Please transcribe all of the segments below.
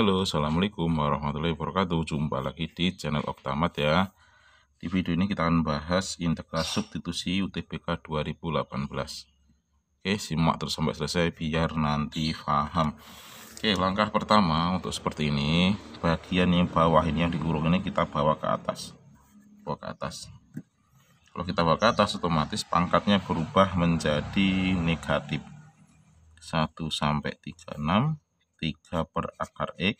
Halo, Assalamualaikum warahmatullahi wabarakatuh Jumpa lagi di channel Oktamat ya Di video ini kita akan bahas integral substitusi UTBK 2018 Oke, simak terus sampai selesai Biar nanti paham Oke, langkah pertama untuk seperti ini Bagian yang bawah ini yang digurung ini Kita bawa ke atas Bawa ke atas Kalau kita bawa ke atas, otomatis pangkatnya berubah menjadi negatif 1 sampai 36 3 per akar X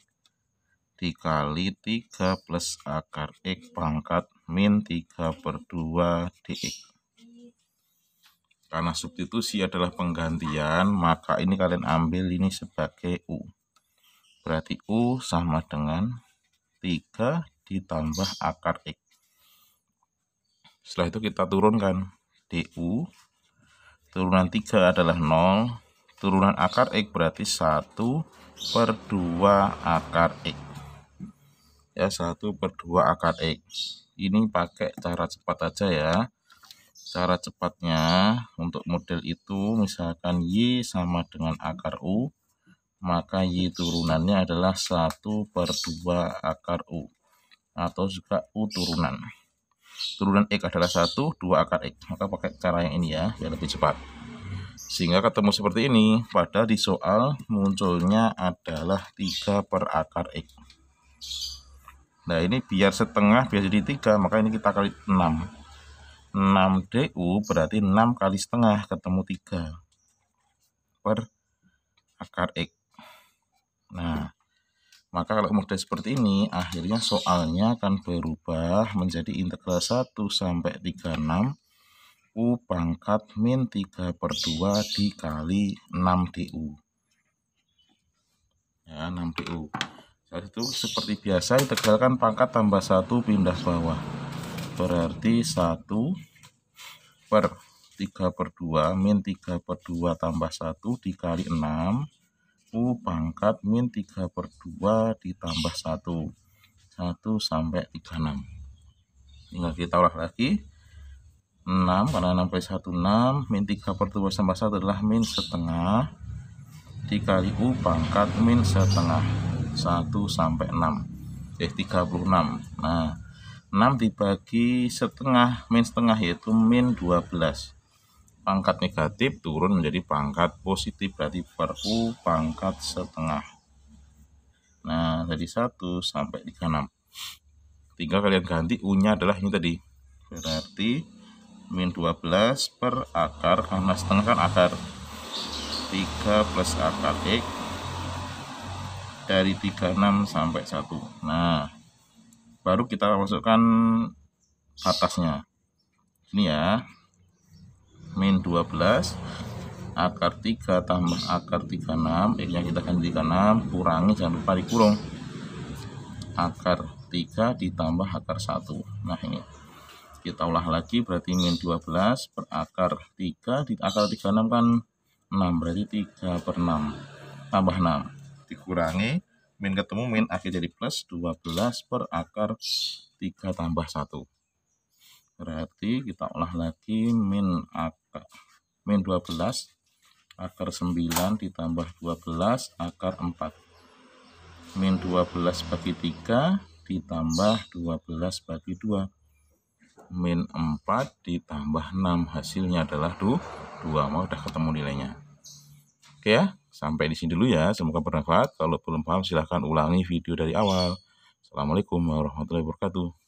dikali 3 plus akar X pangkat min 3 per 2 dx. Karena substitusi adalah penggantian, maka ini kalian ambil ini sebagai U. Berarti U sama dengan 3 ditambah akar X. Setelah itu kita turunkan DU. Turunan 3 adalah 0, turunan akar X berarti 1 per 2 akar X ya 1 per 2 akar X ini pakai cara cepat aja ya cara cepatnya untuk model itu misalkan Y sama dengan akar U maka Y turunannya adalah 1 per 2 akar U atau juga U turunan turunan X adalah 1, 2 akar X maka pakai cara yang ini ya biar lebih cepat sehingga ketemu seperti ini, pada di soal munculnya adalah 3 per akar X. Nah ini biar setengah biar jadi 3, maka ini kita kali 6. 6 DU berarti 6 kali setengah ketemu 3 per akar X. Nah, maka kalau model seperti ini, akhirnya soalnya akan berubah menjadi integral 1 sampai 36 U pangkat min 3 per 2 dikali 6 DU. Ya, 6 DU. Jadi itu seperti biasa integralkan pangkat tambah 1 pindah bawah. Berarti 1 per 3 per 2 min 3 per 2 tambah 1 dikali 6. U pangkat min 3 per 2 ditambah 1. 1 sampai 36. Tinggal kita olah lagi. 6 karena 6 kali 1 6 min 3 per 2 tambah 1 adalah min setengah dikali U pangkat min setengah 1 sampai 6 eh 36 nah 6 dibagi setengah min setengah yaitu min 12 pangkat negatif turun menjadi pangkat positif berarti per U pangkat setengah nah dari 1 sampai 36 tinggal kalian ganti U nya adalah ini tadi berarti min 12 per akar karena setengah kan akar 3 plus akar X dari 36 sampai 1 nah baru kita masukkan atasnya ini ya min 12 akar 3 tambah akar 36 X nya kita ganti 36 kurangi jangan lupa dikurung akar 3 ditambah akar 1 nah ini kita ulah lagi berarti min 12 per akar 3 di akar 36 kan 6 berarti 3 per 6 tambah 6 dikurangi min ketemu min akhir jadi plus 12 per akar 3 tambah 1 berarti kita olah lagi min akar min 12 akar 9 ditambah 12 akar 4 min 12 bagi 3 ditambah 12 bagi 2 min 4 ditambah 6 hasilnya adalah 2 mau udah ketemu nilainya oke ya sampai di sini dulu ya semoga bermanfaat kalau belum paham silahkan ulangi video dari awal Assalamualaikum warahmatullahi wabarakatuh